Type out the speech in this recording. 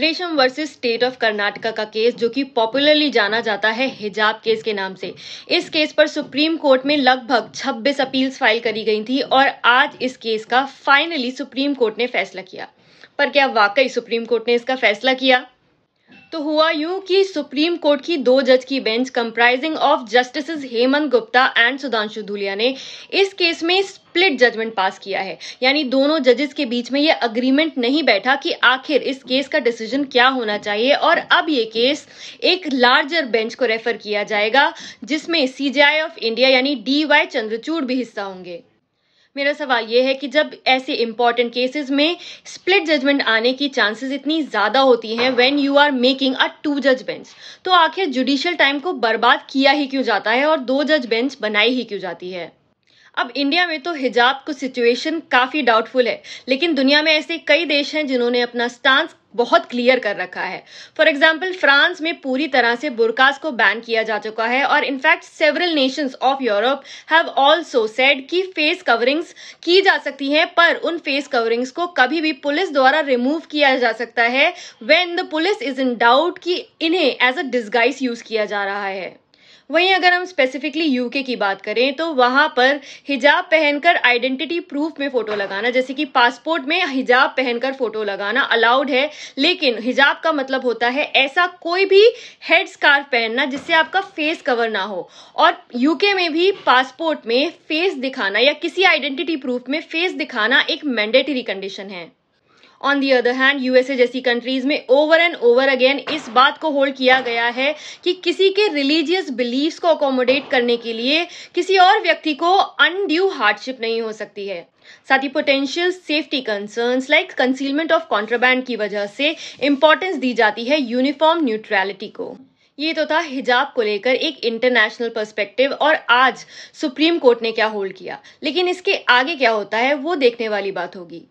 रेशम versus state of Karnataka का case जो कि पॉपुलरली जाना जाता है हिजाब केस के नाम से इस केस पर सुप्रीम कोर्ट में लगभग 26 अपील्स फाइल करी गई थी और आज इस केस का फाइनली सुप्रीम कोर्ट ने फैसला किया पर क्या वाकई सुप्रीम कोर्ट ने इसका फैसला किया तो हुआ यू कि सुप्रीम कोर्ट की दो जज की bench comprising of justices Hemant Gupta and Sudhanshu Dhulia ने इस केस में स्प्लिट जजमेंट पास किया है यानी दोनों जजेस के बीच में ये अग्रीमेंट नहीं बैठा कि आखिर इस केस का डिसीजन क्या होना चाहिए और अब ये केस एक लार्जर बेंच को रेफर किया जाएगा जिसमें सीजीआई ऑफ इंडिया यानी डी वाई चंद्रचूड़ भी हिस्सा होंगे मेरा सवाल यह है कि जब ऐसे इंपॉर्टेंट केसेस में स्प्लिट जजमेंट आने की चांसेस इतनी ज़्यादा होती हैं when you are making a two जज बेंच तो आखिर जुडिशियल टाइम को बर्बाद किया ही क्यों जाता है और दो जज बेंच बनाई ही क्यों जाती है अब इंडिया में तो हिजाब को सिचुएशन काफ़ी डाउटफुल है लेकिन दुनिया में ऐसे कई देश हैं जिन्होंने अपना स्टांस बहुत क्लियर कर रखा है फॉर एग्जाम्पल फ्रांस में पूरी तरह से बुरकास को बैन किया जा चुका है और in fact several nations of Europe have also said कि फेस कवरिंग्स की जा सकती हैं पर उन फेस कवरिंग्स को कभी भी पुलिस द्वारा रिमूव किया जा सकता है when the police is in doubt कि इन्हें एज अ डिजगाइस यूज किया जा रहा है वहीं अगर हम स्पेसिफिकली यूके की बात करें तो वहां पर हिजाब पहनकर आइडेंटिटी प्रूफ में फ़ोटो लगाना जैसे कि पासपोर्ट में हिजाब पहनकर फ़ोटो लगाना अलाउड है लेकिन हिजाब का मतलब होता है ऐसा कोई भी हेड स्कार्फ पहनना जिससे आपका फेस कवर ना हो और यूके में भी पासपोर्ट में फेस दिखाना या किसी आइडेंटिटी प्रूफ में फेस दिखाना एक मैंडेटरी कंडीशन है on the other hand USA जैसी कंट्रीज में ओवर एंड ओवर अगेन इस बात को होल्ड किया गया है कि किसी के रिलीजियस बिलीव्स को अकोमोडेट करने के लिए किसी और व्यक्ति को अनड्यू हार्डशिप नहीं हो सकती है साथ ही potential safety concern like concealment of contraband की वजह से इंपॉर्टेंस दी जाती है यूनिफॉर्म न्यूट्रैलिटी को ये तो था हिजाब को लेकर एक इंटरनेशनल पर्सपेक्टिव और आज सुप्रीम कोर्ट ने क्या होल्ड किया लेकिन इसके आगे क्या होता है वो देखने वाली बात होगी